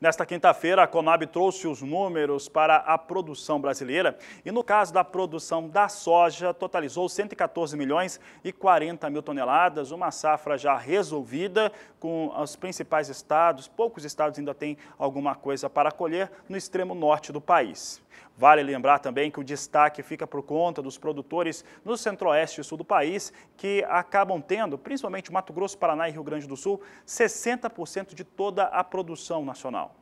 Nesta quinta-feira, a Conab trouxe os números para a produção brasileira e, no caso da produção da soja, totalizou 114 milhões e 40 mil toneladas, uma safra já resolvida com os principais estados. Poucos estados ainda têm alguma coisa para colher no extremo norte do país. Vale lembrar também que o destaque fica por conta dos produtores no centro-oeste e sul do país, que acabam tendo, principalmente Mato Grosso, Paraná e Rio Grande do Sul, 60% de toda a produção nacional.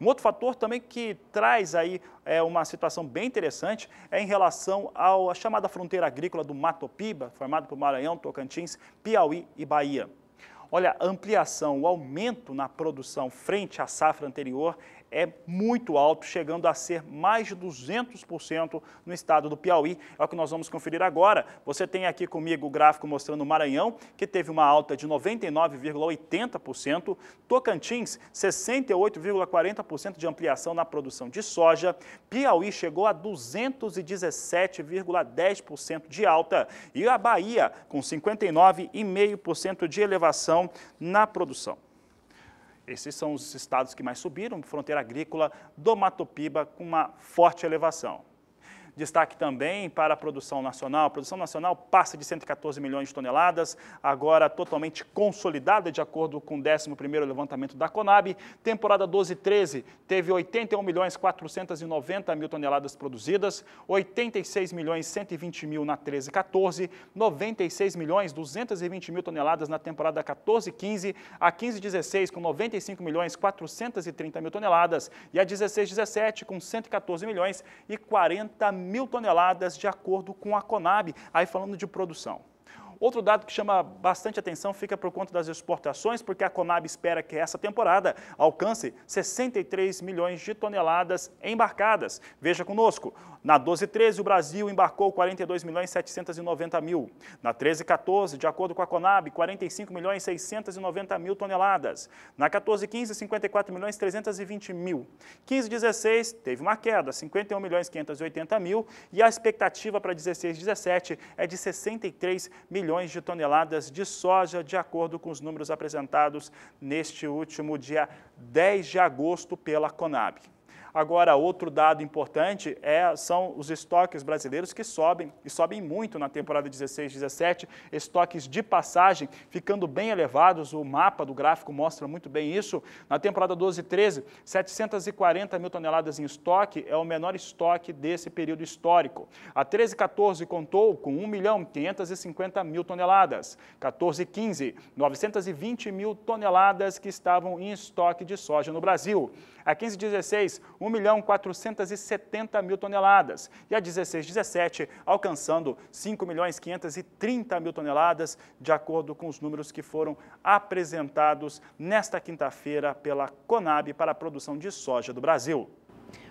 Um outro fator também que traz aí é, uma situação bem interessante é em relação à chamada fronteira agrícola do Mato Piba, formado por Maranhão, Tocantins, Piauí e Bahia. Olha, a ampliação, o aumento na produção frente à safra anterior é muito alto, chegando a ser mais de 200% no estado do Piauí. É o que nós vamos conferir agora. Você tem aqui comigo o gráfico mostrando o Maranhão, que teve uma alta de 99,80%, Tocantins, 68,40% de ampliação na produção de soja, Piauí chegou a 217,10% de alta e a Bahia com 59,5% de elevação na produção. Esses são os estados que mais subiram, fronteira agrícola do Matopiba, com uma forte elevação. Destaque também para a produção nacional. A produção nacional passa de 114 milhões de toneladas, agora totalmente consolidada de acordo com o 11º levantamento da Conab. Temporada 12-13 teve 81 milhões 490 mil toneladas produzidas, 86 milhões 120 mil na 13-14, 96 milhões 220 mil toneladas na temporada 14-15, a 15-16 com 95 milhões 430 mil toneladas e a 16-17 com 114 milhões e 40 mil mil toneladas, de acordo com a Conab, aí falando de produção. Outro dado que chama bastante atenção fica por conta das exportações, porque a Conab espera que essa temporada alcance 63 milhões de toneladas embarcadas. Veja conosco, na 12/13 o Brasil embarcou 42 milhões 790 mil. Na 13/14, de acordo com a Conab, 45 milhões 690 mil toneladas. Na 14/15, 54 milhões 320 mil. 15/16 teve uma queda, 51 milhões 580 mil, e a expectativa para 16/17 é de 63 milhões milhões de toneladas de soja, de acordo com os números apresentados neste último dia 10 de agosto pela Conab. Agora, outro dado importante é, são os estoques brasileiros que sobem, e sobem muito na temporada 16, 17, estoques de passagem ficando bem elevados, o mapa do gráfico mostra muito bem isso. Na temporada 12, 13, 740 mil toneladas em estoque é o menor estoque desse período histórico. A 13, 14 contou com 1 milhão 550 mil toneladas. 14, 15, 920 mil toneladas que estavam em estoque de soja no Brasil. A 15, 16, 1 1 milhão 470 mil toneladas. E a 16, 17, alcançando 5 milhões 530 mil toneladas, de acordo com os números que foram apresentados nesta quinta-feira pela Conab para a produção de soja do Brasil.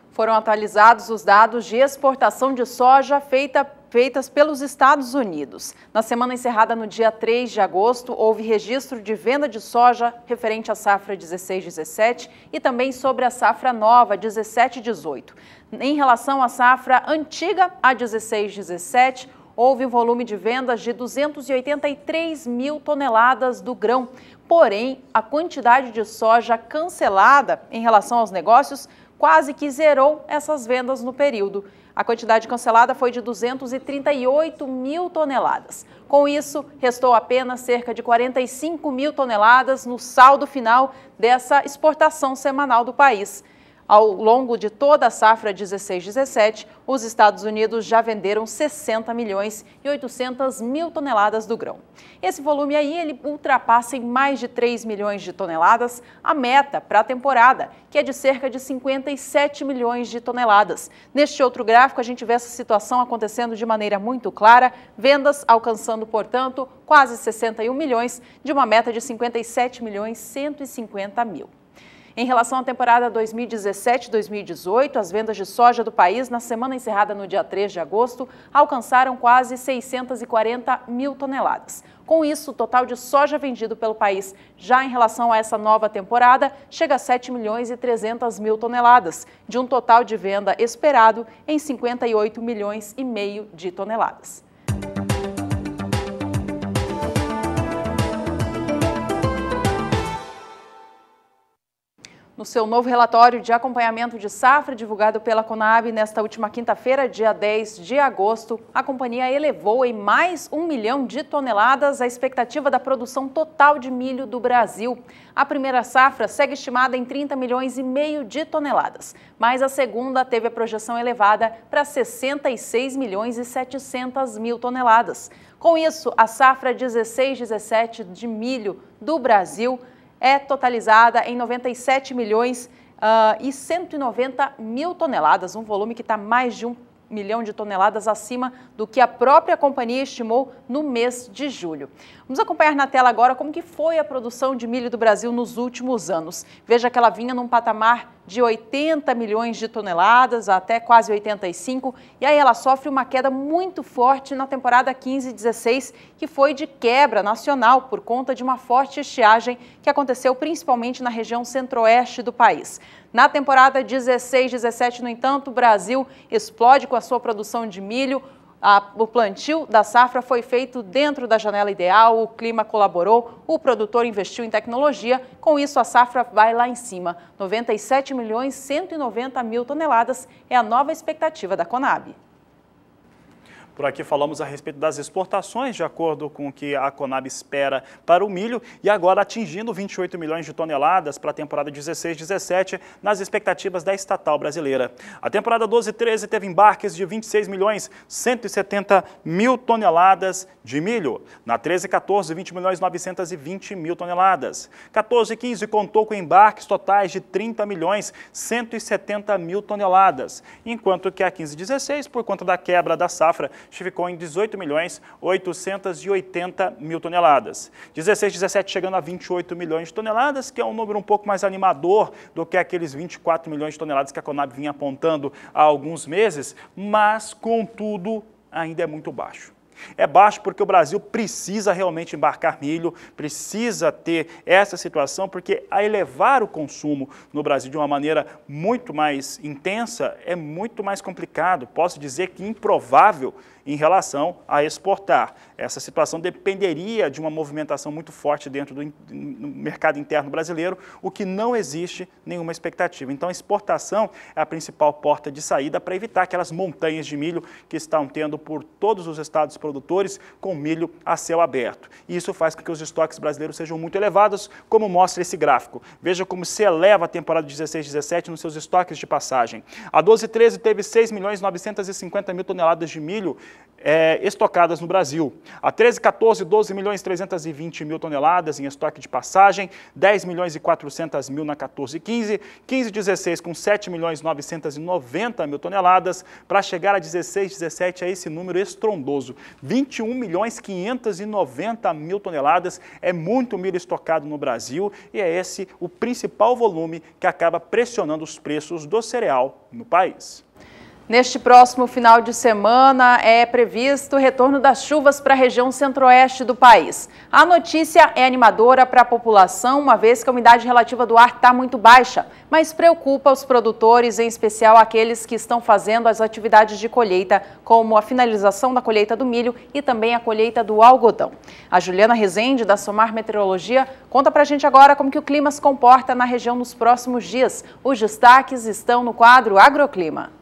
Foram atualizados os dados de exportação de soja feita feitas pelos Estados Unidos. Na semana encerrada no dia 3 de agosto, houve registro de venda de soja referente à safra 16-17 e também sobre a safra nova 17-18. Em relação à safra antiga, a 16-17, houve um volume de vendas de 283 mil toneladas do grão. Porém, a quantidade de soja cancelada em relação aos negócios quase que zerou essas vendas no período. A quantidade cancelada foi de 238 mil toneladas. Com isso, restou apenas cerca de 45 mil toneladas no saldo final dessa exportação semanal do país. Ao longo de toda a safra 16-17, os Estados Unidos já venderam 60 milhões e 800 mil toneladas do grão. Esse volume aí ele ultrapassa em mais de 3 milhões de toneladas a meta para a temporada, que é de cerca de 57 milhões de toneladas. Neste outro gráfico, a gente vê essa situação acontecendo de maneira muito clara, vendas alcançando, portanto, quase 61 milhões de uma meta de 57 milhões 150 mil. Em relação à temporada 2017-2018, as vendas de soja do país na semana encerrada no dia 3 de agosto alcançaram quase 640 mil toneladas. Com isso, o total de soja vendido pelo país já em relação a essa nova temporada chega a 7 milhões e 300 mil toneladas, de um total de venda esperado em 58 milhões e meio de toneladas. No seu novo relatório de acompanhamento de safra divulgado pela Conab nesta última quinta-feira, dia 10 de agosto, a companhia elevou em mais um milhão de toneladas a expectativa da produção total de milho do Brasil. A primeira safra segue estimada em 30 milhões e meio de toneladas, mas a segunda teve a projeção elevada para 66 milhões e 700 mil toneladas. Com isso, a safra 16-17 de milho do Brasil é totalizada em 97 milhões uh, e 190 mil toneladas, um volume que está mais de um milhão de toneladas acima do que a própria companhia estimou no mês de julho. Vamos acompanhar na tela agora como que foi a produção de milho do Brasil nos últimos anos. Veja que ela vinha num patamar de 80 milhões de toneladas até quase 85, e aí ela sofre uma queda muito forte na temporada 15-16, que foi de quebra nacional por conta de uma forte estiagem que aconteceu principalmente na região centro-oeste do país. Na temporada 16-17, no entanto, o Brasil explode com a sua produção de milho, a, o plantio da safra foi feito dentro da janela ideal, o clima colaborou, o produtor investiu em tecnologia, com isso a safra vai lá em cima. 97 milhões 190 mil toneladas é a nova expectativa da Conab. Por aqui falamos a respeito das exportações, de acordo com o que a Conab espera para o milho, e agora atingindo 28 milhões de toneladas para a temporada 16-17, nas expectativas da estatal brasileira. A temporada 12-13 teve embarques de 26 milhões 170 mil toneladas de milho. Na 13-14, 20 milhões 920 mil toneladas. 14-15 contou com embarques totais de 30 milhões 170 mil toneladas, enquanto que a 15-16, por conta da quebra da safra, ficou em 18 milhões 880 mil toneladas. 16, 17 chegando a 28 milhões de toneladas, que é um número um pouco mais animador do que aqueles 24 milhões de toneladas que a Conab vinha apontando há alguns meses, mas contudo ainda é muito baixo. É baixo porque o Brasil precisa realmente embarcar milho, precisa ter essa situação, porque a elevar o consumo no Brasil de uma maneira muito mais intensa é muito mais complicado. Posso dizer que improvável em relação a exportar. Essa situação dependeria de uma movimentação muito forte dentro do mercado interno brasileiro, o que não existe nenhuma expectativa. Então, a exportação é a principal porta de saída para evitar aquelas montanhas de milho que estão tendo por todos os estados produtores com milho a céu aberto. E isso faz com que os estoques brasileiros sejam muito elevados, como mostra esse gráfico. Veja como se eleva a temporada 16-17 nos seus estoques de passagem. A 12-13 teve 6 milhões 950 mil toneladas de milho é, estocadas no Brasil. A 13, 14, 12 milhões 320 mil toneladas em estoque de passagem, 10 milhões e 400 mil na 14, 15, 15, 16 com 7 milhões 990 mil toneladas, para chegar a 16, 17 a esse número estrondoso, 21 milhões 590 mil toneladas, é muito milho estocado no Brasil e é esse o principal volume que acaba pressionando os preços do cereal no país. Neste próximo final de semana é previsto o retorno das chuvas para a região centro-oeste do país. A notícia é animadora para a população, uma vez que a umidade relativa do ar está muito baixa, mas preocupa os produtores, em especial aqueles que estão fazendo as atividades de colheita, como a finalização da colheita do milho e também a colheita do algodão. A Juliana Rezende, da Somar Meteorologia, conta para a gente agora como que o clima se comporta na região nos próximos dias. Os destaques estão no quadro Agroclima.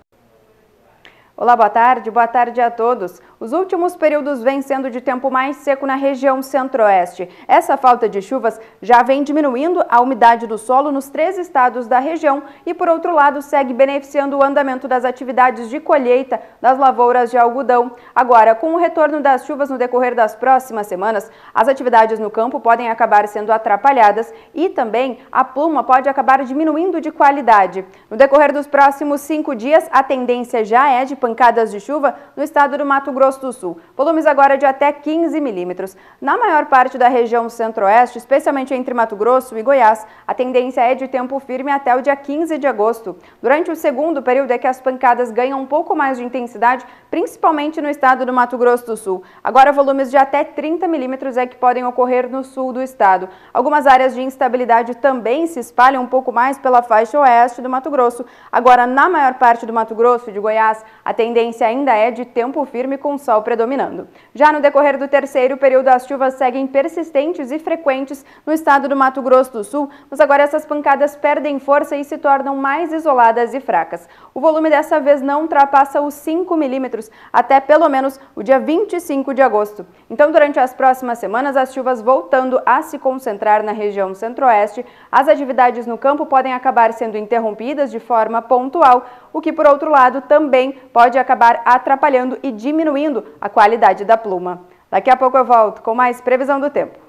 Olá, boa tarde, boa tarde a todos. Os últimos períodos vêm sendo de tempo mais seco na região centro-oeste. Essa falta de chuvas já vem diminuindo a umidade do solo nos três estados da região e, por outro lado, segue beneficiando o andamento das atividades de colheita das lavouras de algodão. Agora, com o retorno das chuvas no decorrer das próximas semanas, as atividades no campo podem acabar sendo atrapalhadas e também a pluma pode acabar diminuindo de qualidade. No decorrer dos próximos cinco dias, a tendência já é de pancadas de chuva no estado do Mato Grosso Grosso do Sul. Volumes agora de até 15 milímetros. Na maior parte da região centro-oeste, especialmente entre Mato Grosso e Goiás, a tendência é de tempo firme até o dia 15 de agosto. Durante o segundo período é que as pancadas ganham um pouco mais de intensidade, principalmente no estado do Mato Grosso do Sul. Agora volumes de até 30 milímetros é que podem ocorrer no sul do estado. Algumas áreas de instabilidade também se espalham um pouco mais pela faixa oeste do Mato Grosso. Agora, na maior parte do Mato Grosso e de Goiás, a tendência ainda é de tempo firme com com sol predominando. Já no decorrer do terceiro período, as chuvas seguem persistentes e frequentes no estado do Mato Grosso do Sul, mas agora essas pancadas perdem força e se tornam mais isoladas e fracas. O volume dessa vez não ultrapassa os 5 milímetros até pelo menos o dia 25 de agosto. Então, durante as próximas semanas, as chuvas voltando a se concentrar na região centro-oeste, as atividades no campo podem acabar sendo interrompidas de forma pontual, o que, por outro lado, também pode acabar atrapalhando e diminuindo a qualidade da pluma. Daqui a pouco eu volto com mais previsão do tempo.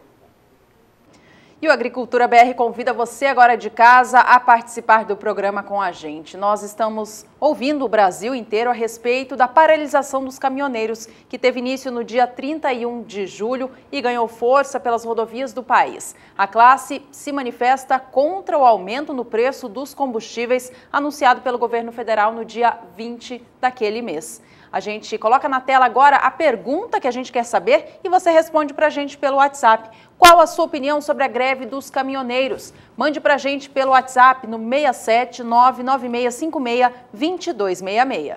E o Agricultura BR convida você agora de casa a participar do programa com a gente. Nós estamos ouvindo o Brasil inteiro a respeito da paralisação dos caminhoneiros, que teve início no dia 31 de julho e ganhou força pelas rodovias do país. A classe se manifesta contra o aumento no preço dos combustíveis anunciado pelo governo federal no dia 20 daquele mês. A gente coloca na tela agora a pergunta que a gente quer saber e você responde para a gente pelo WhatsApp. Qual a sua opinião sobre a greve dos caminhoneiros? Mande para a gente pelo WhatsApp no 67996562266.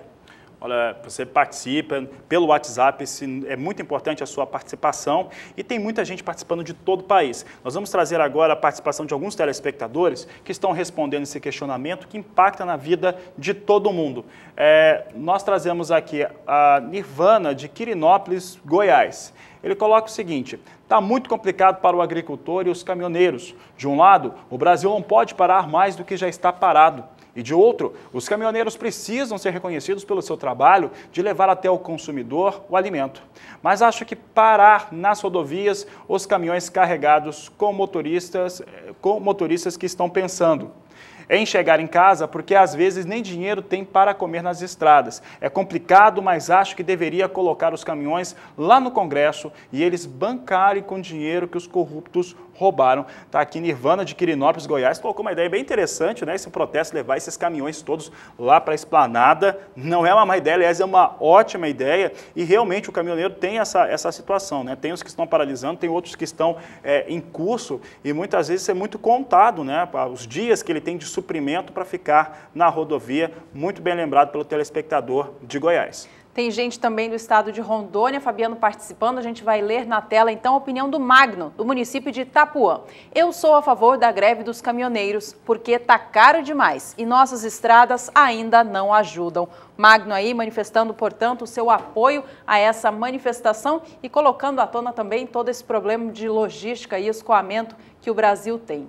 Olha, você participa pelo WhatsApp, esse, é muito importante a sua participação e tem muita gente participando de todo o país. Nós vamos trazer agora a participação de alguns telespectadores que estão respondendo esse questionamento que impacta na vida de todo mundo. É, nós trazemos aqui a Nirvana de Quirinópolis, Goiás. Ele coloca o seguinte: está muito complicado para o agricultor e os caminhoneiros. De um lado, o Brasil não pode parar mais do que já está parado. E de outro, os caminhoneiros precisam ser reconhecidos pelo seu trabalho de levar até o consumidor o alimento. Mas acho que parar nas rodovias os caminhões carregados com motoristas, eh, com motoristas que estão pensando é em chegar em casa porque às vezes nem dinheiro tem para comer nas estradas. É complicado, mas acho que deveria colocar os caminhões lá no Congresso e eles bancarem com dinheiro que os corruptos roubaram. Tá aqui Nirvana de Quirinópolis, Goiás, colocou uma ideia bem interessante, né? Esse protesto levar esses caminhões todos lá para a esplanada não é uma má ideia, aliás, é uma ótima ideia e realmente o caminhoneiro tem essa, essa situação, né? Tem os que estão paralisando, tem outros que estão é, em curso e muitas vezes é muito contado, né? Os dias que ele tem tem de suprimento para ficar na rodovia, muito bem lembrado pelo telespectador de Goiás. Tem gente também do estado de Rondônia, Fabiano participando, a gente vai ler na tela então a opinião do Magno, do município de Itapuã. Eu sou a favor da greve dos caminhoneiros, porque tá caro demais e nossas estradas ainda não ajudam. Magno aí manifestando, portanto, o seu apoio a essa manifestação e colocando à tona também todo esse problema de logística e escoamento que o Brasil tem.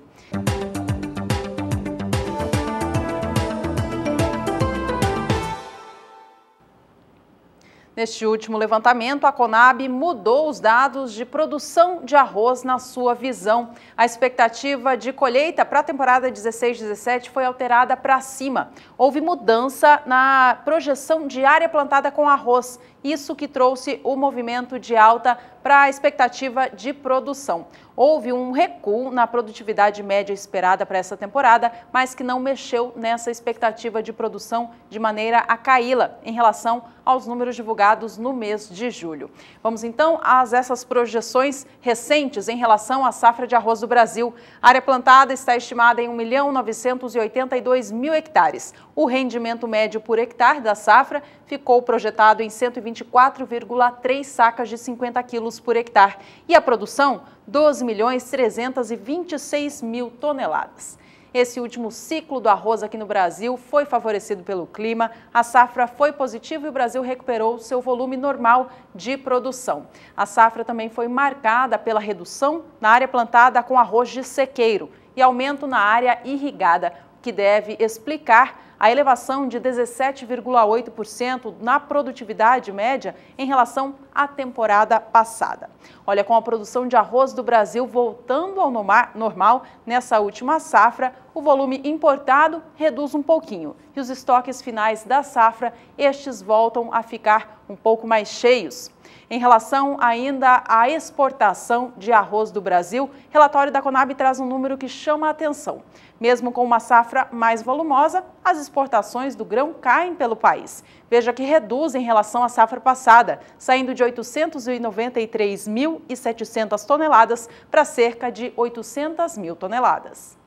Neste último levantamento, a Conab mudou os dados de produção de arroz na sua visão. A expectativa de colheita para a temporada 16-17 foi alterada para cima. Houve mudança na projeção de área plantada com arroz, isso que trouxe o movimento de alta para a expectativa de produção. Houve um recuo na produtividade média esperada para essa temporada, mas que não mexeu nessa expectativa de produção de maneira a caí-la em relação aos números divulgados no mês de julho. Vamos então às essas projeções recentes em relação à safra de arroz do Brasil. A área plantada está estimada em 1 milhão 982 mil hectares. O rendimento médio por hectare da safra ficou projetado em 120 24,3 sacas de 50 quilos por hectare e a produção 12 milhões 326 mil toneladas. Esse último ciclo do arroz aqui no Brasil foi favorecido pelo clima, a safra foi positiva e o Brasil recuperou seu volume normal de produção. A safra também foi marcada pela redução na área plantada com arroz de sequeiro e aumento na área irrigada, o que deve explicar a elevação de 17,8% na produtividade média em relação à temporada passada. Olha, com a produção de arroz do Brasil voltando ao normal nessa última safra, o volume importado reduz um pouquinho e os estoques finais da safra, estes voltam a ficar um pouco mais cheios. Em relação ainda à exportação de arroz do Brasil, relatório da Conab traz um número que chama a atenção. Mesmo com uma safra mais volumosa, as exportações do grão caem pelo país. Veja que reduz em relação à safra passada, saindo de 893.700 toneladas para cerca de 800 mil toneladas.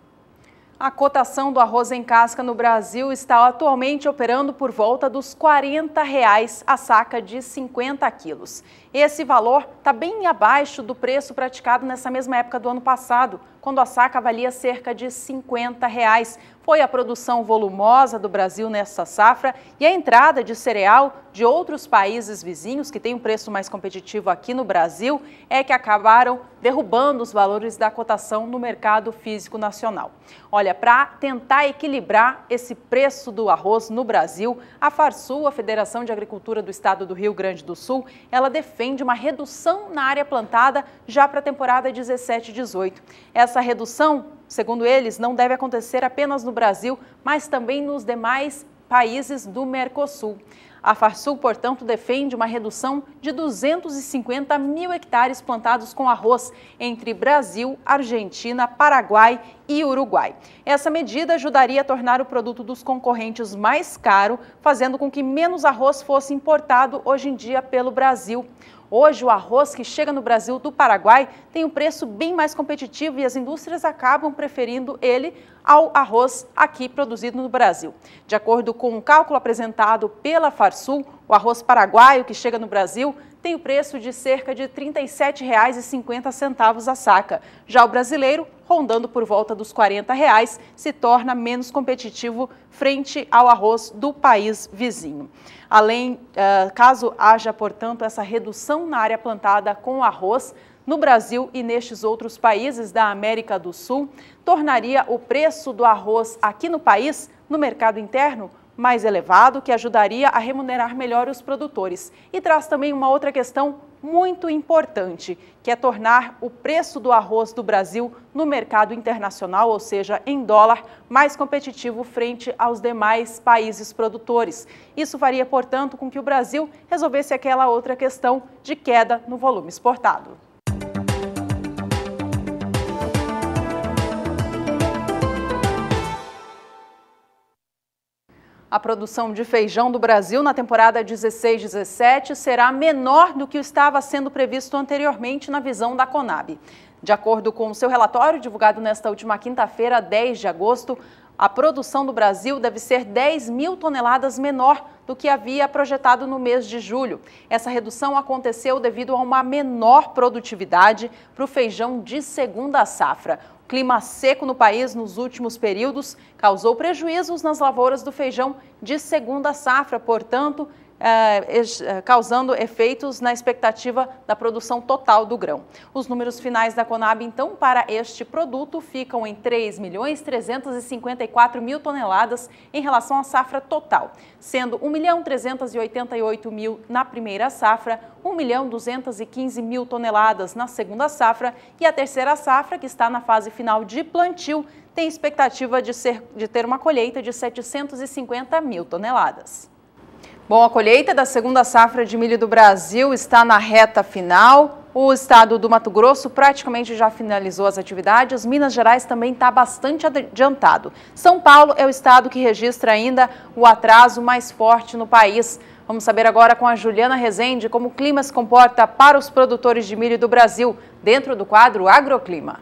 A cotação do arroz em casca no Brasil está atualmente operando por volta dos R$ 40 reais a saca de 50 quilos esse valor está bem abaixo do preço praticado nessa mesma época do ano passado, quando a saca valia cerca de R$ 50. Reais. Foi a produção volumosa do Brasil nessa safra e a entrada de cereal de outros países vizinhos, que tem um preço mais competitivo aqui no Brasil, é que acabaram derrubando os valores da cotação no mercado físico nacional. Olha, para tentar equilibrar esse preço do arroz no Brasil, a FARSUL, a Federação de Agricultura do Estado do Rio Grande do Sul, ela defende defende uma redução na área plantada já para a temporada 17-18. Essa redução, segundo eles, não deve acontecer apenas no Brasil, mas também nos demais países do Mercosul. A Farsul, portanto, defende uma redução de 250 mil hectares plantados com arroz entre Brasil, Argentina, Paraguai e Uruguai. Essa medida ajudaria a tornar o produto dos concorrentes mais caro, fazendo com que menos arroz fosse importado hoje em dia pelo Brasil. Hoje, o arroz que chega no Brasil do Paraguai tem um preço bem mais competitivo e as indústrias acabam preferindo ele ao arroz aqui produzido no Brasil. De acordo com um cálculo apresentado pela Farsul, o arroz paraguaio que chega no Brasil tem o preço de cerca de R$ 37,50 a saca. Já o brasileiro, rondando por volta dos R$ 40, reais, se torna menos competitivo frente ao arroz do país vizinho. Além, eh, caso haja, portanto, essa redução na área plantada com arroz, no Brasil e nestes outros países da América do Sul, tornaria o preço do arroz aqui no país, no mercado interno, mais elevado, que ajudaria a remunerar melhor os produtores. E traz também uma outra questão muito importante, que é tornar o preço do arroz do Brasil no mercado internacional, ou seja, em dólar, mais competitivo frente aos demais países produtores. Isso faria, portanto, com que o Brasil resolvesse aquela outra questão de queda no volume exportado. A produção de feijão do Brasil na temporada 16-17 será menor do que estava sendo previsto anteriormente na visão da Conab. De acordo com o seu relatório, divulgado nesta última quinta-feira, 10 de agosto, a produção do Brasil deve ser 10 mil toneladas menor do que havia projetado no mês de julho. Essa redução aconteceu devido a uma menor produtividade para o feijão de segunda safra. Clima seco no país nos últimos períodos causou prejuízos nas lavouras do feijão de segunda safra, portanto, eh, eh, causando efeitos na expectativa da produção total do grão. Os números finais da Conab, então, para este produto ficam em 3 milhões 354 mil toneladas em relação à safra total, sendo 1 milhão 388 mil na primeira safra, 1 milhão 215 mil toneladas na segunda safra e a terceira safra, que está na fase final de plantio, tem expectativa de, ser, de ter uma colheita de 750 mil toneladas. Bom, a colheita da segunda safra de milho do Brasil está na reta final. O estado do Mato Grosso praticamente já finalizou as atividades, Minas Gerais também está bastante adiantado. São Paulo é o estado que registra ainda o atraso mais forte no país. Vamos saber agora com a Juliana Rezende como o clima se comporta para os produtores de milho do Brasil, dentro do quadro Agroclima.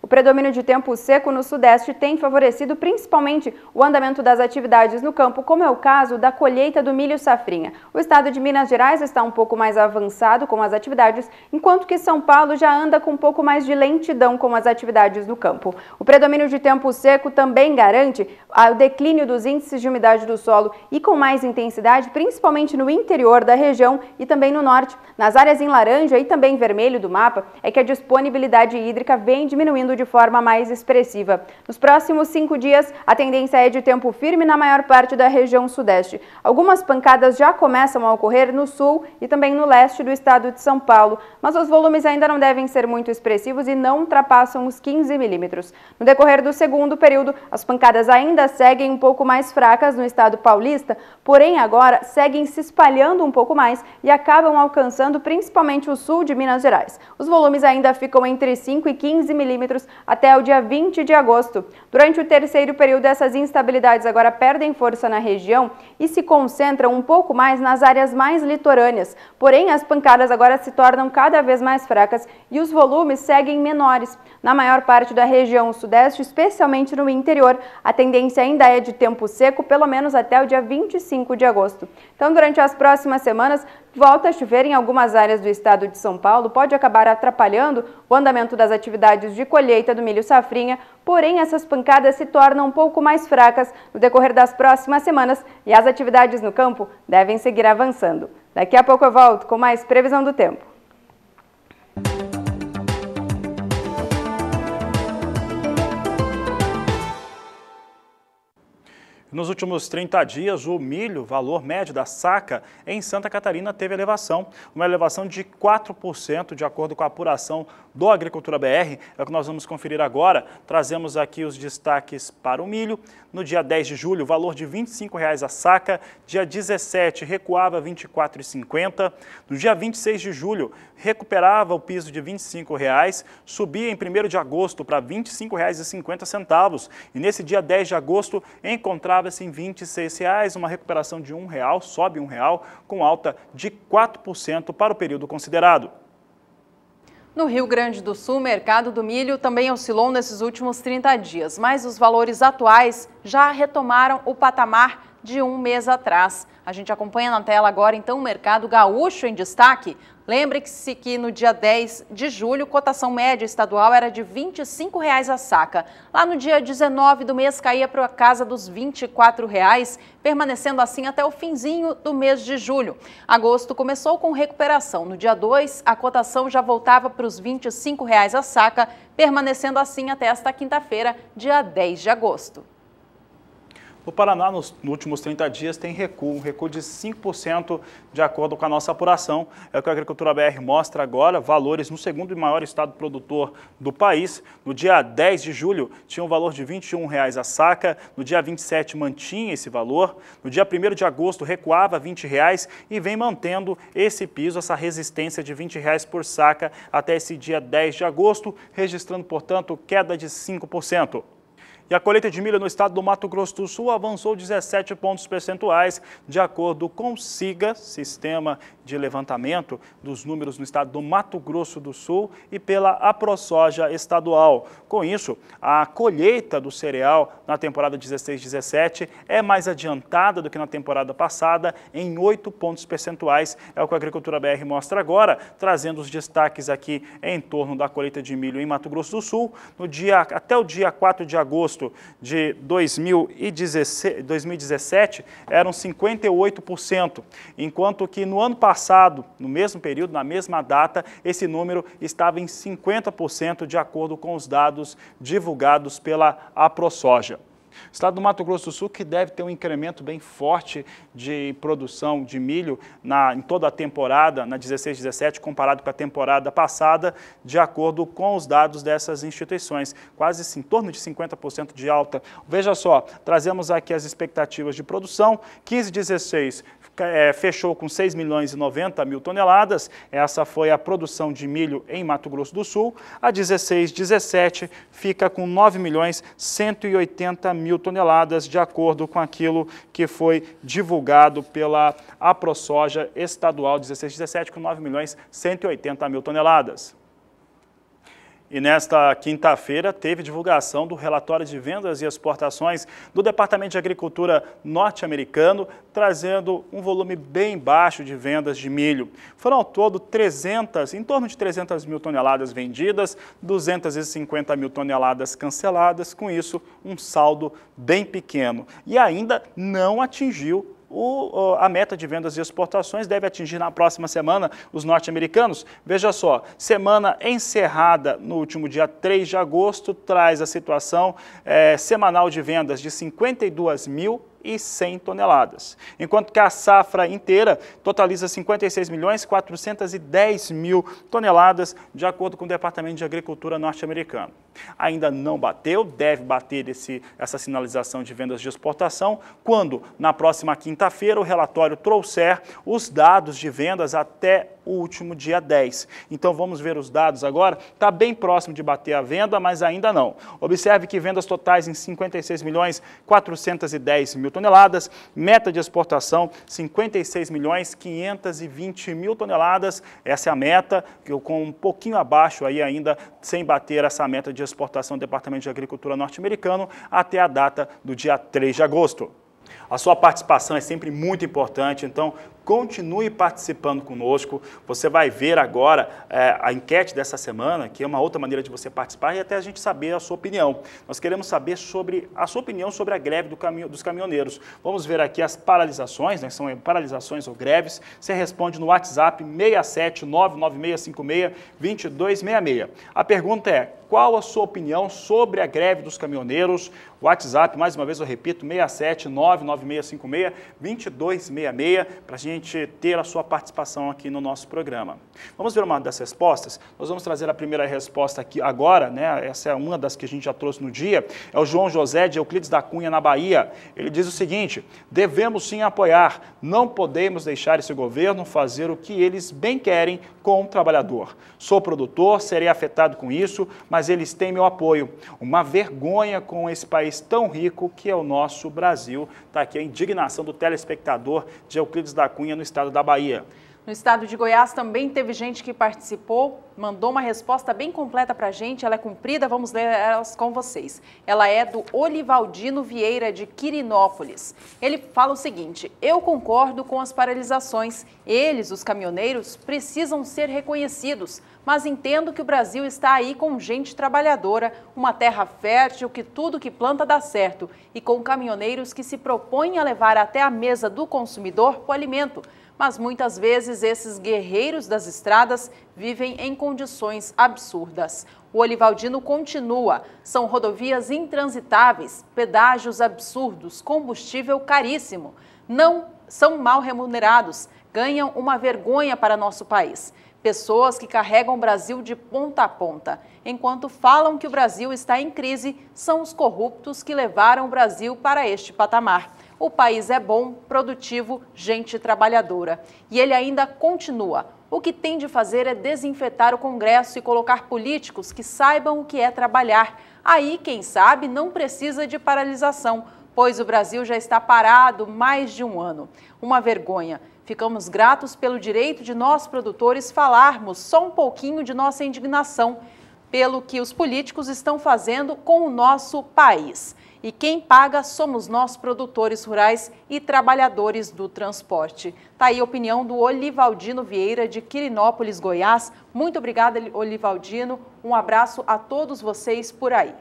O predomínio de tempo seco no Sudeste tem favorecido principalmente o andamento das atividades no campo, como é o caso da colheita do milho safrinha. O estado de Minas Gerais está um pouco mais avançado com as atividades, enquanto que São Paulo já anda com um pouco mais de lentidão com as atividades no campo. O predomínio de tempo seco também garante o declínio dos índices de umidade do solo e com mais intensidade, principalmente no interior da região e também no norte. Nas áreas em laranja e também vermelho do mapa, é que a disponibilidade hídrica vem diminuindo de forma mais expressiva. Nos próximos cinco dias, a tendência é de tempo firme na maior parte da região sudeste. Algumas pancadas já começam a ocorrer no sul e também no leste do estado de São Paulo, mas os volumes ainda não devem ser muito expressivos e não ultrapassam os 15 milímetros. No decorrer do segundo período, as pancadas ainda seguem um pouco mais fracas no estado paulista, porém agora seguem se espalhando um pouco mais e acabam alcançando principalmente o sul de Minas Gerais. Os volumes ainda ficam entre 5 e 15 milímetros até o dia 20 de agosto. Durante o terceiro período, essas instabilidades agora perdem força na região e se concentram um pouco mais nas áreas mais litorâneas. Porém, as pancadas agora se tornam cada vez mais fracas e os volumes seguem menores. Na maior parte da região sudeste, especialmente no interior, a tendência ainda é de tempo seco, pelo menos até o dia 25 de agosto. Então, durante as próximas semanas, volta a chover em algumas áreas do estado de São Paulo pode acabar atrapalhando o andamento das atividades de colheita do milho safrinha, porém essas pancadas se tornam um pouco mais fracas no decorrer das próximas semanas e as atividades no campo devem seguir avançando. Daqui a pouco eu volto com mais previsão do tempo. Nos últimos 30 dias, o milho, valor médio da saca, em Santa Catarina teve elevação, uma elevação de 4%, de acordo com a apuração do Agricultura BR, é o que nós vamos conferir agora. Trazemos aqui os destaques para o milho. No dia 10 de julho, valor de R$ 25,00 a saca. Dia 17, recuava R$ 24,50. No dia 26 de julho, recuperava o piso de R$ 25,00, subia em 1 de agosto para R$ 25,50. E nesse dia 10 de agosto, encontrava-se em R$ 26,00, uma recuperação de R$ 1,00, sobe R$ 1,00, com alta de 4% para o período considerado. No Rio Grande do Sul, o mercado do milho também oscilou nesses últimos 30 dias, mas os valores atuais já retomaram o patamar de um mês atrás. A gente acompanha na tela agora então o mercado gaúcho em destaque. Lembre-se que no dia 10 de julho, cotação média estadual era de R$ 25,00 a saca. Lá no dia 19 do mês, caía para a casa dos R$ 24,00, permanecendo assim até o finzinho do mês de julho. Agosto começou com recuperação. No dia 2, a cotação já voltava para os R$ 25,00 a saca, permanecendo assim até esta quinta-feira, dia 10 de agosto. O Paraná, nos, nos últimos 30 dias, tem recuo, um recuo de 5%, de acordo com a nossa apuração. É o que a Agricultura BR mostra agora, valores no segundo maior estado produtor do país. No dia 10 de julho, tinha um valor de R$ 21,00 a saca, no dia 27 mantinha esse valor, no dia 1 de agosto recuava R$ 20,00 e vem mantendo esse piso, essa resistência de R$ 20,00 por saca até esse dia 10 de agosto, registrando, portanto, queda de 5%. E a colheita de milho no estado do Mato Grosso do Sul avançou 17 pontos percentuais, de acordo com o SIGA, Sistema de Levantamento dos Números no estado do Mato Grosso do Sul, e pela AproSoja estadual. Com isso, a colheita do cereal na temporada 16-17 é mais adiantada do que na temporada passada, em 8 pontos percentuais. É o que a Agricultura BR mostra agora, trazendo os destaques aqui em torno da colheita de milho em Mato Grosso do Sul. No dia, até o dia 4 de agosto, agosto de 2017 eram 58%, enquanto que no ano passado, no mesmo período, na mesma data, esse número estava em 50%, de acordo com os dados divulgados pela AproSoja. O estado do Mato Grosso do Sul que deve ter um incremento bem forte de produção de milho na, em toda a temporada, na 16, 17, comparado com a temporada passada, de acordo com os dados dessas instituições. Quase em torno de 50% de alta. Veja só, trazemos aqui as expectativas de produção, 15, 16 é, fechou com 6 milhões e 90 mil toneladas, essa foi a produção de milho em Mato Grosso do Sul, a 16, 17 fica com 9 milhões 180 mil toneladas, de acordo com aquilo que foi divulgado pela AproSoja estadual 16, 17, com 9 milhões 180 mil toneladas. E nesta quinta-feira teve divulgação do relatório de vendas e exportações do Departamento de Agricultura norte-americano, trazendo um volume bem baixo de vendas de milho. Foram ao todo 300, em torno de 300 mil toneladas vendidas, 250 mil toneladas canceladas, com isso um saldo bem pequeno. E ainda não atingiu o, a meta de vendas e exportações deve atingir na próxima semana os norte-americanos. Veja só, semana encerrada no último dia 3 de agosto traz a situação é, semanal de vendas de 52 mil e 100 toneladas, enquanto que a safra inteira totaliza 56 milhões 410 mil toneladas, de acordo com o Departamento de Agricultura norte-americano. Ainda não bateu, deve bater esse, essa sinalização de vendas de exportação, quando, na próxima quinta-feira, o relatório trouxer os dados de vendas até o último dia 10. Então vamos ver os dados agora. Está bem próximo de bater a venda, mas ainda não. Observe que vendas totais em 56 milhões 410 mil toneladas, meta de exportação 56 milhões 520 mil toneladas. Essa é a meta, que eu com um pouquinho abaixo aí ainda, sem bater essa meta de exportação do Departamento de Agricultura norte-americano até a data do dia 3 de agosto. A sua participação é sempre muito importante, então Continue participando conosco. Você vai ver agora é, a enquete dessa semana, que é uma outra maneira de você participar e até a gente saber a sua opinião. Nós queremos saber sobre a sua opinião sobre a greve do caminho, dos caminhoneiros. Vamos ver aqui as paralisações, né, são paralisações ou greves. Você responde no WhatsApp 2266. A pergunta é: qual a sua opinião sobre a greve dos caminhoneiros? WhatsApp, mais uma vez eu repito, 67996562266, para a gente ter a sua participação aqui no nosso programa. Vamos ver uma das respostas? Nós vamos trazer a primeira resposta aqui agora, né? Essa é uma das que a gente já trouxe no dia. É o João José de Euclides da Cunha, na Bahia. Ele diz o seguinte: devemos sim apoiar, não podemos deixar esse governo fazer o que eles bem querem com o trabalhador. Sou produtor, serei afetado com isso, mas mas eles têm meu apoio. Uma vergonha com esse país tão rico que é o nosso Brasil. Está aqui a indignação do telespectador de Euclides da Cunha, no estado da Bahia. No estado de Goiás também teve gente que participou, mandou uma resposta bem completa para a gente, ela é cumprida, vamos ler elas com vocês. Ela é do Olivaldino Vieira de Quirinópolis. Ele fala o seguinte: Eu concordo com as paralisações. Eles, os caminhoneiros, precisam ser reconhecidos mas entendo que o Brasil está aí com gente trabalhadora, uma terra fértil que tudo que planta dá certo e com caminhoneiros que se propõem a levar até a mesa do consumidor o alimento. Mas muitas vezes esses guerreiros das estradas vivem em condições absurdas. O Olivaldino continua. São rodovias intransitáveis, pedágios absurdos, combustível caríssimo. Não são mal remunerados, ganham uma vergonha para nosso país pessoas que carregam o Brasil de ponta a ponta. Enquanto falam que o Brasil está em crise, são os corruptos que levaram o Brasil para este patamar. O país é bom, produtivo, gente trabalhadora. E ele ainda continua. O que tem de fazer é desinfetar o Congresso e colocar políticos que saibam o que é trabalhar. Aí, quem sabe, não precisa de paralisação, pois o Brasil já está parado mais de um ano. Uma vergonha. Ficamos gratos pelo direito de nós produtores falarmos só um pouquinho de nossa indignação pelo que os políticos estão fazendo com o nosso país. E quem paga somos nós, produtores rurais e trabalhadores do transporte. Está aí a opinião do Olivaldino Vieira, de Quirinópolis, Goiás. Muito obrigada, Olivaldino. Um abraço a todos vocês por aí.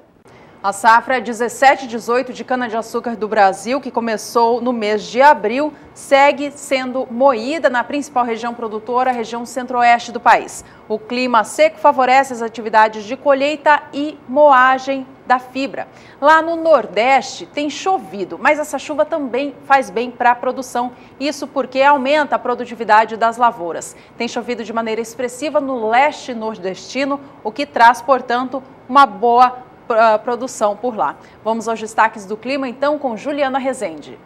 A safra 17-18 é de cana-de-açúcar do Brasil, que começou no mês de abril, segue sendo moída na principal região produtora, a região centro-oeste do país. O clima seco favorece as atividades de colheita e moagem da fibra. Lá no Nordeste tem chovido, mas essa chuva também faz bem para a produção. Isso porque aumenta a produtividade das lavouras. Tem chovido de maneira expressiva no leste nordestino, o que traz, portanto, uma boa ah, produção por lá. Vamos aos destaques do clima, então, com Juliana Rezende.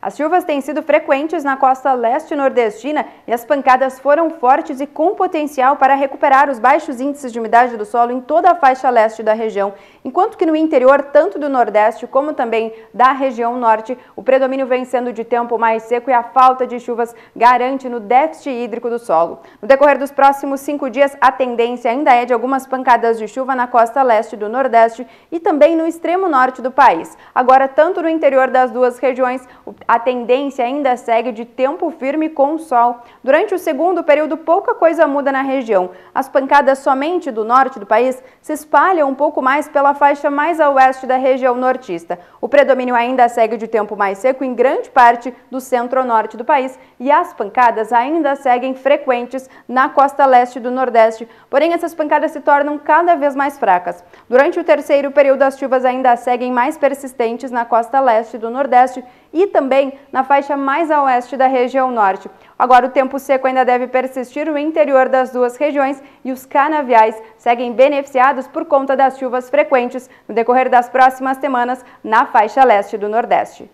As chuvas têm sido frequentes na costa leste nordestina e as pancadas foram fortes e com potencial para recuperar os baixos índices de umidade do solo em toda a faixa leste da região, enquanto que no interior, tanto do nordeste como também da região norte, o predomínio vem sendo de tempo mais seco e a falta de chuvas garante no déficit hídrico do solo. No decorrer dos próximos cinco dias, a tendência ainda é de algumas pancadas de chuva na costa leste do nordeste e também no extremo norte do país. Agora, tanto no interior das duas regiões, a tendência ainda segue de tempo firme com sol. Durante o segundo período, pouca coisa muda na região. As pancadas somente do norte do país se espalham um pouco mais pela faixa mais a oeste da região nortista. O predomínio ainda segue de tempo mais seco em grande parte do centro-norte do país e as pancadas ainda seguem frequentes na costa leste do nordeste. Porém, essas pancadas se tornam cada vez mais fracas. Durante o terceiro período, as chuvas ainda seguem mais persistentes na costa leste do nordeste e também na faixa mais a oeste da região norte. Agora, o tempo seco ainda deve persistir no interior das duas regiões e os canaviais seguem beneficiados por conta das chuvas frequentes no decorrer das próximas semanas na faixa leste do Nordeste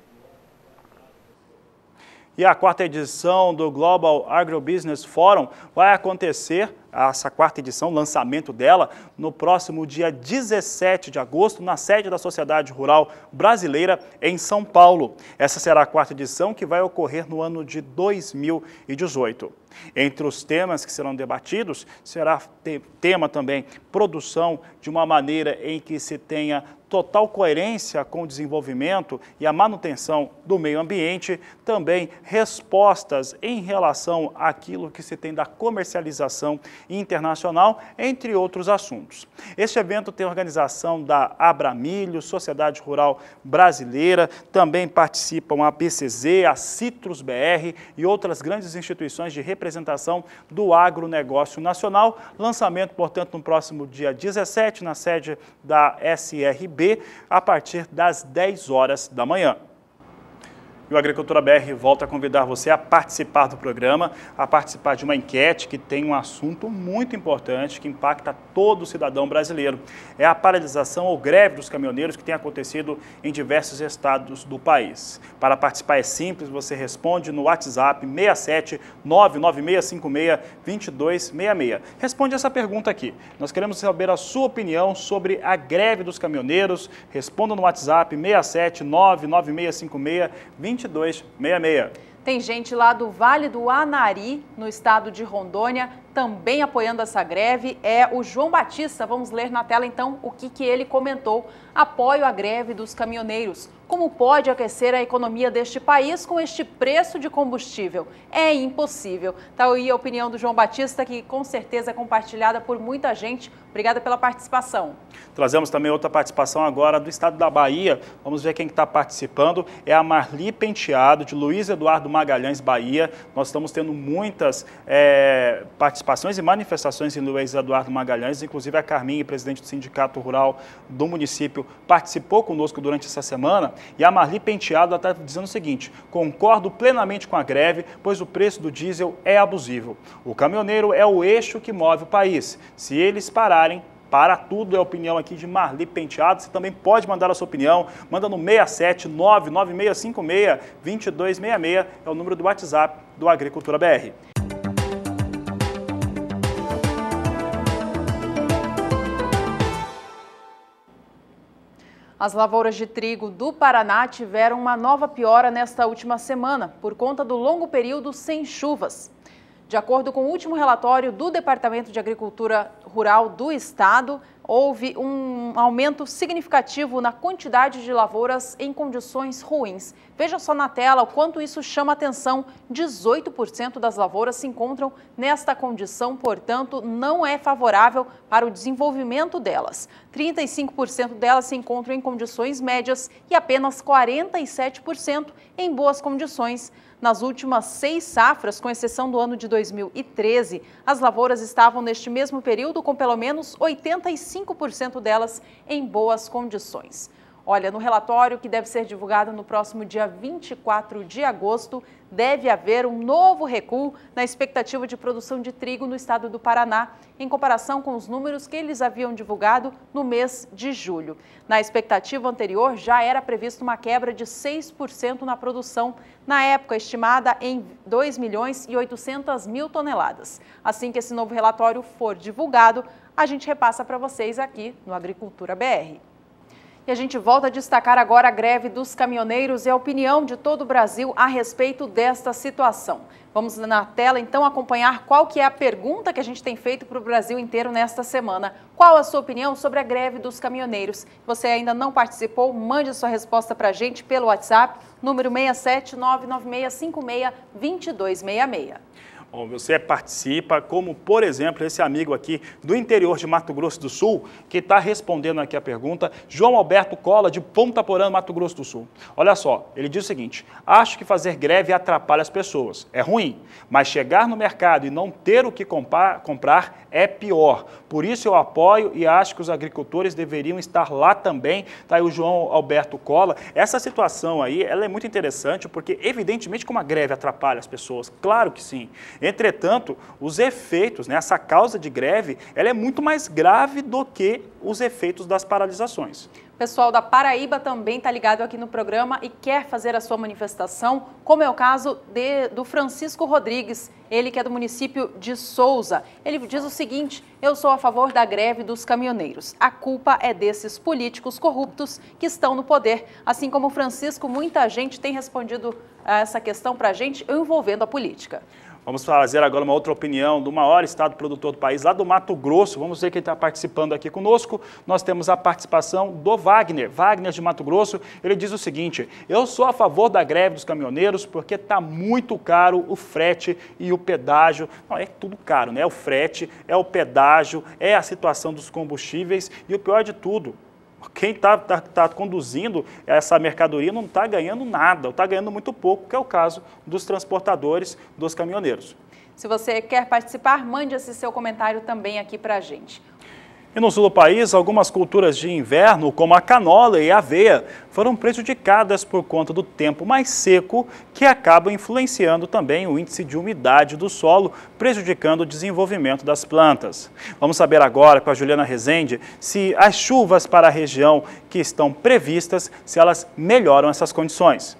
e a quarta edição do Global Agrobusiness Forum vai acontecer, essa quarta edição, lançamento dela, no próximo dia 17 de agosto, na sede da Sociedade Rural Brasileira, em São Paulo. Essa será a quarta edição que vai ocorrer no ano de 2018. Entre os temas que serão debatidos, será tema também produção de uma maneira em que se tenha total coerência com o desenvolvimento e a manutenção do meio ambiente, também respostas em relação àquilo que se tem da comercialização internacional, entre outros assuntos. Este evento tem organização da Abramilho, Sociedade Rural Brasileira, também participam a PCZ, a Citrus BR e outras grandes instituições de representação do agronegócio nacional. Lançamento, portanto, no próximo dia 17, na sede da SRB a partir das 10 horas da manhã. E o Agricultura BR volta a convidar você a participar do programa, a participar de uma enquete que tem um assunto muito importante que impacta todo cidadão brasileiro. É a paralisação ou greve dos caminhoneiros que tem acontecido em diversos estados do país. Para participar é simples, você responde no WhatsApp 67 99656 2266. Responde essa pergunta aqui. Nós queremos saber a sua opinião sobre a greve dos caminhoneiros. Responda no WhatsApp 67 99656 2266. 2266. Tem gente lá do Vale do Anari, no estado de Rondônia, também apoiando essa greve. É o João Batista. Vamos ler na tela então o que, que ele comentou. Apoio à greve dos caminhoneiros. Como pode aquecer a economia deste país com este preço de combustível? É impossível. Tá aí a opinião do João Batista, que com certeza é compartilhada por muita gente. Obrigada pela participação. Trazemos também outra participação agora do estado da Bahia. Vamos ver quem está participando. É a Marli Penteado, de Luiz Eduardo Magalhães, Bahia. Nós estamos tendo muitas é, participações e manifestações em Luiz Eduardo Magalhães. Inclusive a Carminha, presidente do Sindicato Rural do município, participou conosco durante essa semana. E a Marli Penteado está dizendo o seguinte: concordo plenamente com a greve, pois o preço do diesel é abusivo. O caminhoneiro é o eixo que move o país. Se eles pararem, para tudo. É a opinião aqui de Marli Penteado. Você também pode mandar a sua opinião. Manda no 67996562266. É o número do WhatsApp do Agricultura BR. As lavouras de trigo do Paraná tiveram uma nova piora nesta última semana, por conta do longo período sem chuvas. De acordo com o último relatório do Departamento de Agricultura Rural do Estado, houve um aumento significativo na quantidade de lavouras em condições ruins. Veja só na tela o quanto isso chama atenção. 18% das lavouras se encontram nesta condição, portanto, não é favorável para o desenvolvimento delas. 35% delas se encontram em condições médias e apenas 47% em boas condições. Nas últimas seis safras, com exceção do ano de 2013, as lavouras estavam neste mesmo período com pelo menos 85 5% delas em boas condições. Olha, no relatório que deve ser divulgado no próximo dia 24 de agosto, deve haver um novo recuo na expectativa de produção de trigo no estado do Paraná, em comparação com os números que eles haviam divulgado no mês de julho. Na expectativa anterior, já era previsto uma quebra de 6% na produção, na época estimada em 2 milhões e 800 mil toneladas. Assim que esse novo relatório for divulgado, a gente repassa para vocês aqui no Agricultura BR. E a gente volta a destacar agora a greve dos caminhoneiros e a opinião de todo o Brasil a respeito desta situação. Vamos na tela então acompanhar qual que é a pergunta que a gente tem feito para o Brasil inteiro nesta semana. Qual a sua opinião sobre a greve dos caminhoneiros? Você ainda não participou? Mande sua resposta para a gente pelo WhatsApp, número 67996562266. Bom, você participa, como por exemplo esse amigo aqui do interior de Mato Grosso do Sul, que está respondendo aqui a pergunta, João Alberto Cola, de Ponta Porã, Mato Grosso do Sul. Olha só, ele diz o seguinte: acho que fazer greve atrapalha as pessoas. É ruim, mas chegar no mercado e não ter o que comprar, é pior. Por isso eu apoio e acho que os agricultores deveriam estar lá também. Está aí o João Alberto Cola. Essa situação aí ela é muito interessante, porque evidentemente como a greve atrapalha as pessoas, claro que sim. Entretanto, os efeitos, né, essa causa de greve, ela é muito mais grave do que os efeitos das paralisações. O pessoal da Paraíba também está ligado aqui no programa e quer fazer a sua manifestação, como é o caso de, do Francisco Rodrigues, ele que é do município de Souza. Ele diz o seguinte: eu sou a favor da greve dos caminhoneiros. A culpa é desses políticos corruptos que estão no poder. Assim como o Francisco, muita gente tem respondido a essa questão para a gente envolvendo a política. Vamos fazer agora uma outra opinião do maior estado produtor do país, lá do Mato Grosso. Vamos ver quem está participando aqui conosco. Nós temos a participação do Wagner, Wagner de Mato Grosso. Ele diz o seguinte: Eu sou a favor da greve dos caminhoneiros porque está muito caro o frete e o pedágio. Não, é tudo caro, né? É o frete, é o pedágio, é a situação dos combustíveis e o pior de tudo, quem está tá, tá conduzindo essa mercadoria não está ganhando nada, está ganhando muito pouco, que é o caso dos transportadores, dos caminhoneiros. Se você quer participar, mande esse seu comentário também aqui para a gente. E no sul do país, algumas culturas de inverno, como a canola e a aveia, foram prejudicadas por conta do tempo mais seco, que acaba influenciando também o índice de umidade do solo, prejudicando o desenvolvimento das plantas. Vamos saber agora com a Juliana Rezende se as chuvas para a região que estão previstas, se elas melhoram essas condições.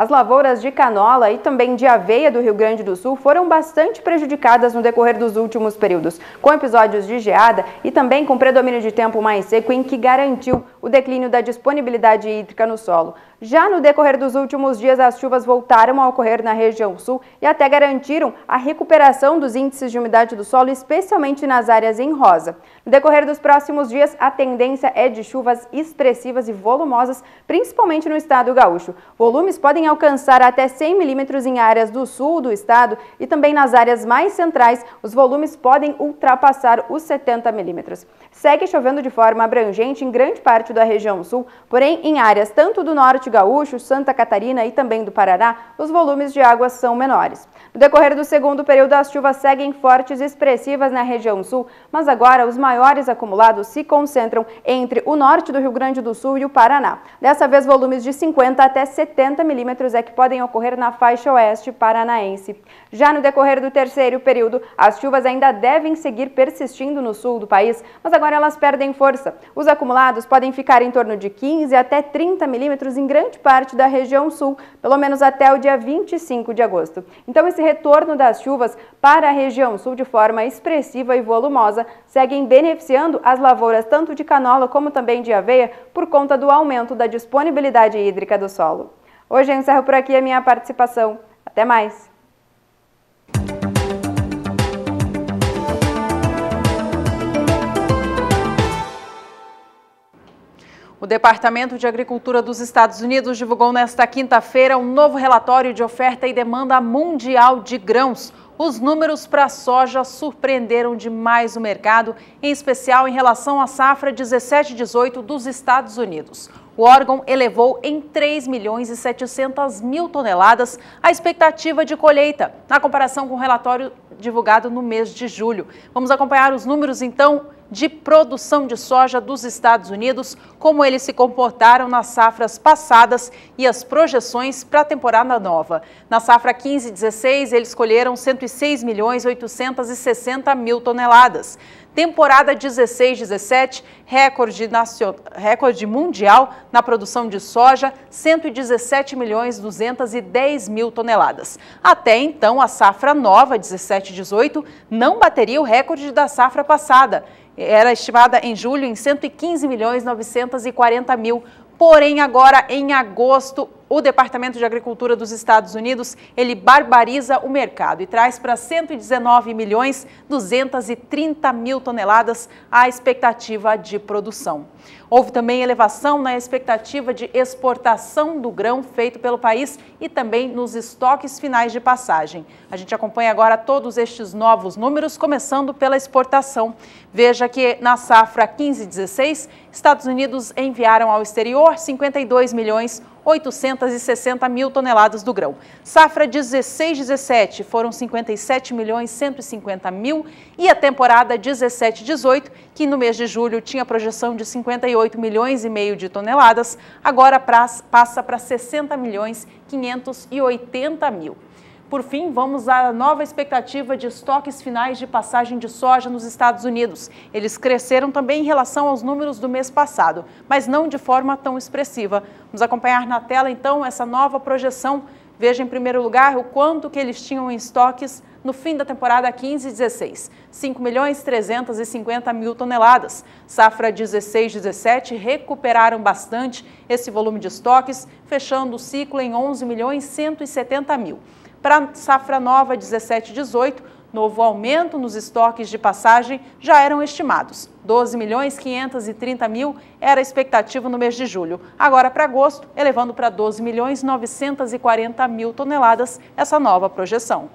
As lavouras de canola e também de aveia do Rio Grande do Sul foram bastante prejudicadas no decorrer dos últimos períodos, com episódios de geada e também com predomínio de tempo mais seco em que garantiu o declínio da disponibilidade hídrica no solo. Já no decorrer dos últimos dias, as chuvas voltaram a ocorrer na região sul e até garantiram a recuperação dos índices de umidade do solo, especialmente nas áreas em rosa. No decorrer dos próximos dias, a tendência é de chuvas expressivas e volumosas, principalmente no estado gaúcho. Volumes podem alcançar até 100 milímetros em áreas do sul do estado e também nas áreas mais centrais, os volumes podem ultrapassar os 70 milímetros. Segue chovendo de forma abrangente em grande parte da região sul, porém em áreas tanto do norte gaúcho, Santa Catarina e também do Paraná, os volumes de água são menores. No decorrer do segundo período, as chuvas seguem fortes e expressivas na região sul, mas agora os maiores acumulados se concentram entre o norte do Rio Grande do Sul e o Paraná. Dessa vez, volumes de 50 até 70 milímetros é que podem ocorrer na faixa oeste paranaense. Já no decorrer do terceiro período, as chuvas ainda devem seguir persistindo no sul do país, mas agora elas perdem força. Os acumulados podem ficar em torno de 15 até 30 milímetros em grande parte da região sul, pelo menos até o dia 25 de agosto. Então esse retorno das chuvas para a região sul de forma expressiva e volumosa seguem beneficiando as lavouras tanto de canola como também de aveia por conta do aumento da disponibilidade hídrica do solo. Hoje eu encerro por aqui a minha participação. Até mais! O Departamento de Agricultura dos Estados Unidos divulgou nesta quinta-feira um novo relatório de oferta e demanda mundial de grãos. Os números para a soja surpreenderam demais o mercado, em especial em relação à safra 17-18 dos Estados Unidos. O órgão elevou em 3 milhões e 700 mil toneladas a expectativa de colheita, na comparação com o relatório divulgado no mês de julho. Vamos acompanhar os números então de produção de soja dos Estados Unidos, como eles se comportaram nas safras passadas e as projeções para a temporada nova. Na safra 15-16, eles colheram 106 milhões 860 mil toneladas. Temporada 16-17, recorde, recorde mundial na produção de soja, 117 milhões 210 mil toneladas. Até então, a safra nova 17-18 não bateria o recorde da safra passada. Era estimada em julho em 115 milhões 940 mil Porém, agora em agosto, o Departamento de Agricultura dos Estados Unidos, ele barbariza o mercado e traz para 119 milhões 230 mil toneladas a expectativa de produção. Houve também elevação na expectativa de exportação do grão feito pelo país e também nos estoques finais de passagem. A gente acompanha agora todos estes novos números, começando pela exportação. Veja que na safra 15-16, Estados Unidos enviaram ao exterior 52 milhões 860 mil toneladas do grão. Safra 16-17 foram 57 milhões 150 mil e a temporada 17-18 que no mês de julho tinha projeção de 58 milhões e meio de toneladas, agora passa para 60 milhões 580 mil. Por fim, vamos à nova expectativa de estoques finais de passagem de soja nos Estados Unidos. Eles cresceram também em relação aos números do mês passado, mas não de forma tão expressiva. Vamos acompanhar na tela então essa nova projeção Veja em primeiro lugar o quanto que eles tinham em estoques no fim da temporada 15 e 16, 5 milhões 350 mil toneladas. Safra 16 17 recuperaram bastante esse volume de estoques, fechando o ciclo em 11 milhões 170 mil. Para safra nova 17 18, Novo aumento nos estoques de passagem já eram estimados. 12 milhões 530 mil era a expectativa no mês de julho. Agora para agosto, elevando para 12 milhões 940 mil toneladas essa nova projeção.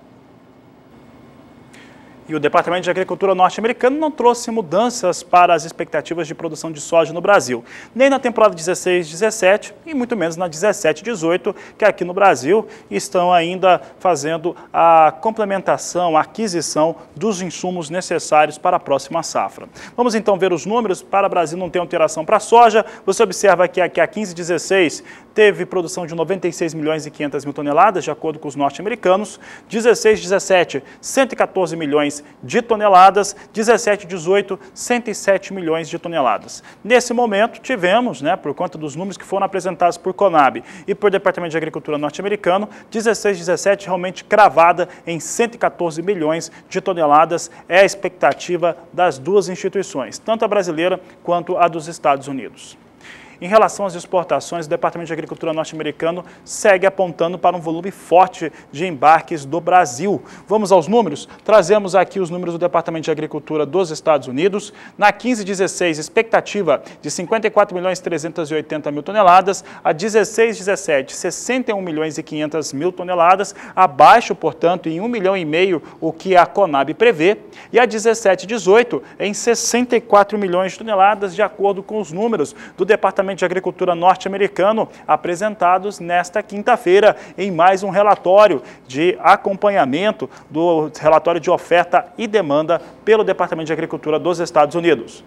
E o Departamento de Agricultura norte-americano não trouxe mudanças para as expectativas de produção de soja no Brasil, nem na temporada 16-17 e muito menos na 17-18, que aqui no Brasil estão ainda fazendo a complementação, a aquisição dos insumos necessários para a próxima safra. Vamos então ver os números. Para o Brasil não tem alteração para a soja. Você observa que aqui a 15-16 teve produção de 96 milhões e 500 mil toneladas, de acordo com os norte-americanos. 16-17, 114 milhões milhões de toneladas, 17, 18, 107 milhões de toneladas. Nesse momento, tivemos, né, por conta dos números que foram apresentados por Conab e por Departamento de Agricultura norte-americano, 16, 17 realmente cravada em 114 milhões de toneladas, é a expectativa das duas instituições, tanto a brasileira quanto a dos Estados Unidos. Em relação às exportações, o Departamento de Agricultura norte-americano segue apontando para um volume forte de embarques do Brasil. Vamos aos números? Trazemos aqui os números do Departamento de Agricultura dos Estados Unidos. Na 15-16, expectativa de 54 milhões 380 mil toneladas, a 16-17, 61 milhões e 500 mil toneladas, abaixo, portanto, em 1 milhão e meio o que a Conab prevê, e a 17-18 em 64 milhões de toneladas, de acordo com os números do Departamento Departamento de Agricultura norte-americano, apresentados nesta quinta-feira em mais um relatório de acompanhamento do relatório de oferta e demanda pelo Departamento de Agricultura dos Estados Unidos.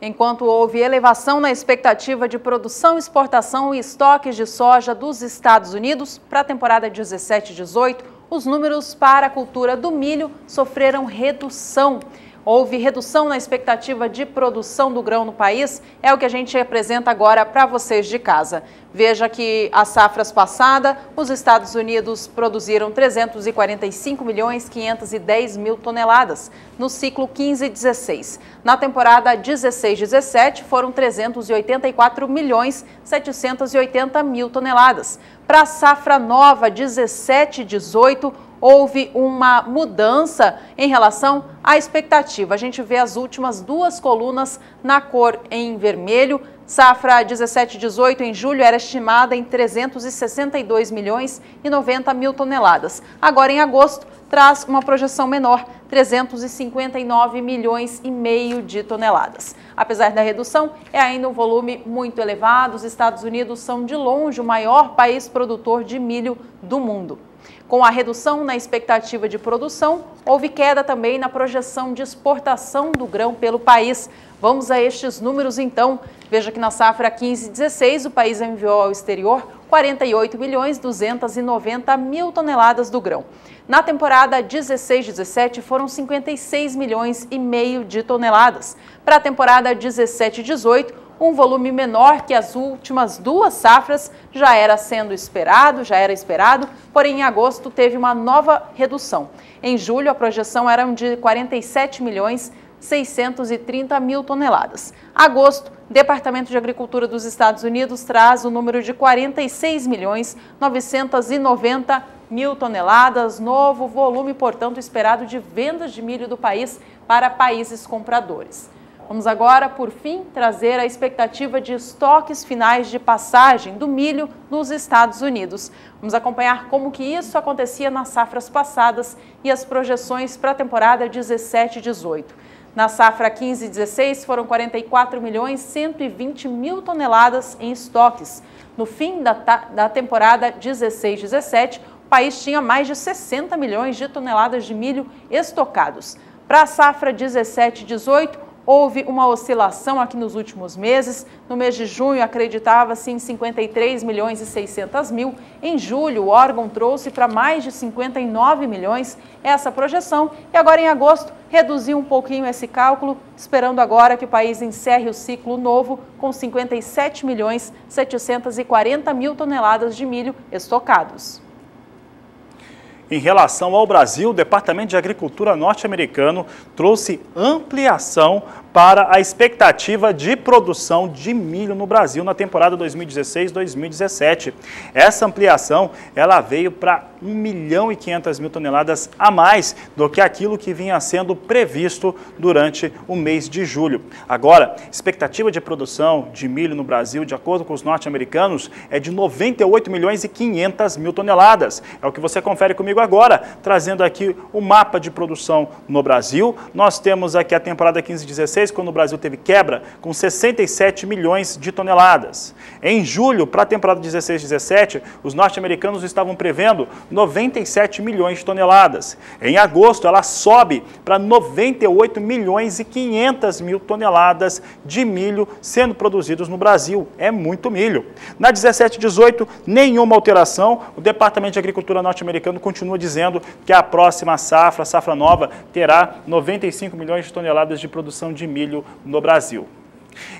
Enquanto houve elevação na expectativa de produção, exportação e estoques de soja dos Estados Unidos para a temporada 17-18, os números para a cultura do milho sofreram redução houve redução na expectativa de produção do grão no país, é o que a gente apresenta agora para vocês de casa. Veja que as safras passada, os Estados Unidos produziram 345 milhões 510 mil toneladas no ciclo 15/16. Na temporada 16/17 foram 384 milhões 780 mil toneladas. Para a safra nova 17/18 houve uma mudança em relação à expectativa. A gente vê as últimas duas colunas na cor em vermelho. Safra 17-18 em julho era estimada em 362 milhões e 90 mil toneladas. Agora em agosto traz uma projeção menor, 359 milhões e meio de toneladas. Apesar da redução, é ainda um volume muito elevado. Os Estados Unidos são de longe o maior país produtor de milho do mundo. Com a redução na expectativa de produção, houve queda também na projeção de exportação do grão pelo país. Vamos a estes números então. Veja que na safra 15-16 o país enviou ao exterior 48 milhões 290 mil toneladas do grão. Na temporada 16-17 foram 56 milhões e meio de toneladas. Para a temporada 17-18 um volume menor que as últimas duas safras já era sendo esperado, já era esperado, porém em agosto teve uma nova redução. Em julho a projeção era de 47 milhões 630 mil toneladas. Agosto, Departamento de Agricultura dos Estados Unidos traz o número de 46 milhões 990 mil toneladas, novo volume, portanto, esperado de vendas de milho do país para países compradores. Vamos agora, por fim, trazer a expectativa de estoques finais de passagem do milho nos Estados Unidos. Vamos acompanhar como que isso acontecia nas safras passadas e as projeções para a temporada 17 e 18. Na safra 15 e 16 foram 44 milhões 120 mil toneladas em estoques. No fim da, da temporada 16 e 17, o país tinha mais de 60 milhões de toneladas de milho estocados. Para a safra 17 e 18, houve uma oscilação aqui nos últimos meses. No mês de junho, acreditava-se em 53 milhões e 600 mil. Em julho, o órgão trouxe para mais de 59 milhões essa projeção. E agora, em agosto, reduziu um pouquinho esse cálculo, esperando agora que o país encerre o ciclo novo com 57 milhões 740 mil toneladas de milho estocados. Em relação ao Brasil, o Departamento de Agricultura norte-americano trouxe ampliação para a expectativa de produção de milho no Brasil na temporada 2016-2017. Essa ampliação ela veio para 1 milhão e 500 mil toneladas a mais do que aquilo que vinha sendo previsto durante o mês de julho. Agora, expectativa de produção de milho no Brasil, de acordo com os norte-americanos, é de 98 milhões e 500 mil toneladas. É o que você confere comigo agora, trazendo aqui o mapa de produção no Brasil. Nós temos aqui a temporada 15-16 2016, quando o Brasil teve quebra, com 67 milhões de toneladas. Em julho, para a temporada 16-17, os norte-americanos estavam prevendo 97 milhões de toneladas. Em agosto, ela sobe para 98 milhões e 500 mil toneladas de milho sendo produzidos no Brasil. É muito milho. Na 17-18, nenhuma alteração. O Departamento de Agricultura norte-americano continua dizendo que a próxima safra, a safra nova, terá 95 milhões de toneladas de produção de milho milho no Brasil.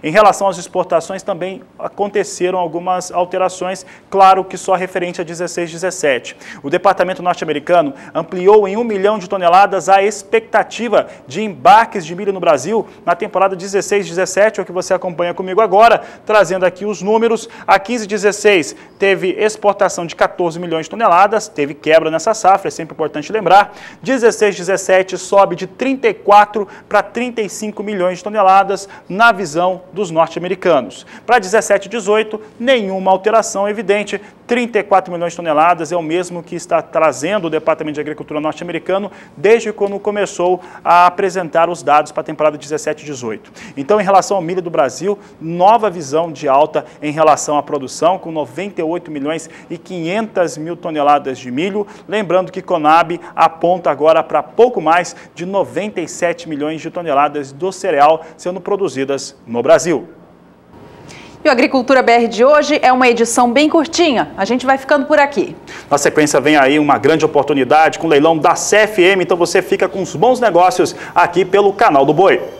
Em relação às exportações, também aconteceram algumas alterações, claro que só referente a 16, 17. O Departamento norte-americano ampliou em 1 milhão de toneladas a expectativa de embarques de milho no Brasil na temporada 16, 17, é o que você acompanha comigo agora, trazendo aqui os números. A 15, 16 teve exportação de 14 milhões de toneladas, teve quebra nessa safra, é sempre importante lembrar. 16, 17 sobe de 34 para 35 milhões de toneladas, na visão dos norte-americanos. Para 17 e 18, nenhuma alteração evidente, 34 milhões de toneladas é o mesmo que está trazendo o Departamento de Agricultura norte-americano desde quando começou a apresentar os dados para a temporada 17 e 18. Então, em relação ao milho do Brasil, nova visão de alta em relação à produção, com 98 milhões e 500 mil toneladas de milho. Lembrando que Conab aponta agora para pouco mais de 97 milhões de toneladas do cereal sendo produzidas no no Brasil. E o Agricultura BR de hoje é uma edição bem curtinha. A gente vai ficando por aqui. Na sequência vem aí uma grande oportunidade com o leilão da CFM, então você fica com os bons negócios aqui pelo canal do Boi.